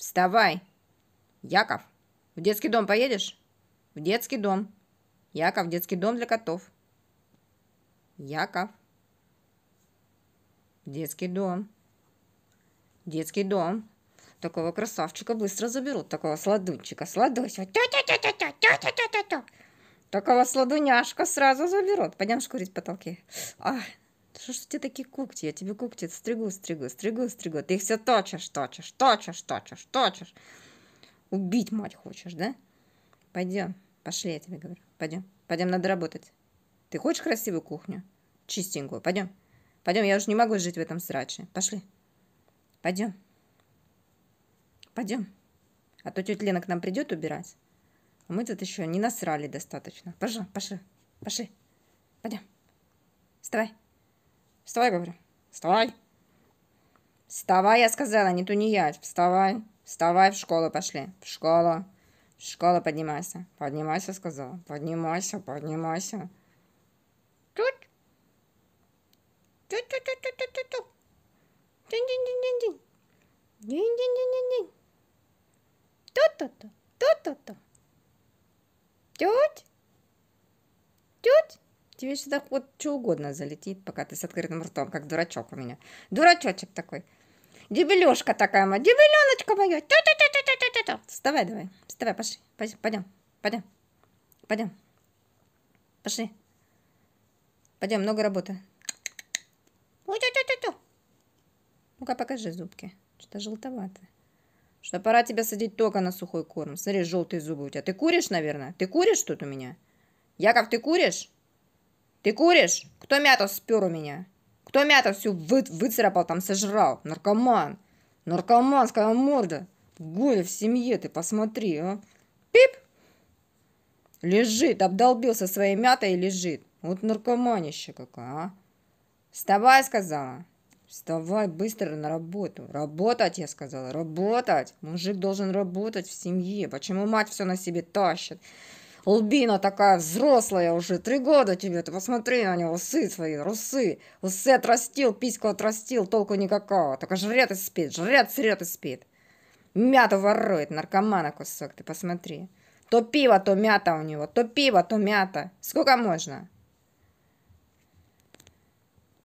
Вставай! Яков, в детский дом поедешь? В детский дом. Яков, детский дом для котов. Яков. Детский дом. Детский дом. Такого красавчика быстро заберут. Такого сладунчика. Сладуся. Такого сладуняшка сразу заберут. Пойдем шкурить потолки. Ах. Что ж у тебя такие когти? Я тебе когти стригу, стригу, стригу, стригу. Ты их все точишь, точишь, точишь, точишь, точишь. Убить, мать, хочешь, да? Пойдем, пошли, я тебе говорю. Пойдем, пойдем, надо работать. Ты хочешь красивую кухню? Чистенькую, пойдем. Пойдем, я уже не могу жить в этом сраче. Пошли. Пойдем. Пойдем. А то тетя Лена к нам придет убирать. А мы тут еще не насрали достаточно. Пошли, пошли, пошли. Пойдем. Вставай. Вставай, говорю. Вставай. Вставай, я сказала, не тунеять. Вставай. Вставай, в школу пошли. В школу. В школу поднимайся. Поднимайся, сказала. Поднимайся, поднимайся. Тут. Тут, тут, тут, тут, тут, тут. Дин, дин, дин, дин, дин. Дин, дин, дин, дин, дин. Тут, тут, тут, тут, тут, тут. Тут. Тут. Тебе сюда вот что угодно залетит, пока ты с открытым ртом, как дурачок у меня. Дурачочек такой. Дебелешка такая моя, дебеленочка моя. Та-та-та-та-та-та-та. Вставай давай, вставай, пошли, пойдем, пойдем, пойдем. Пошли. Пойдем, много работы. Ну-ка, покажи зубки. Что-то желтовато. Что пора тебя садить только на сухой корм. Смотри, желтые зубы у тебя. Ты куришь, наверное? Ты куришь тут у меня? Яков, ты куришь? Ты куришь? Кто мяту спер у меня? Кто мяту всю вы выцарапал, там сожрал? Наркоман. Наркоманская морда. Горе в семье, ты посмотри, а. Пип! Лежит, обдолбился своей мятой и лежит. Вот наркоманище какая, а. Вставай, сказала. Вставай быстро на работу. Работать, я сказала, работать. Мужик должен работать в семье. Почему мать все на себе тащит? Лбина такая взрослая уже, три года тебе, ты посмотри на него, усы свои, русы. Усы отрастил, письку отрастил, толку никакого. Только жрет и спит, жрет, срет и спит. Мята ворует, наркомана кусок, ты посмотри. То пиво, то мята у него, то пиво, то мята. Сколько можно?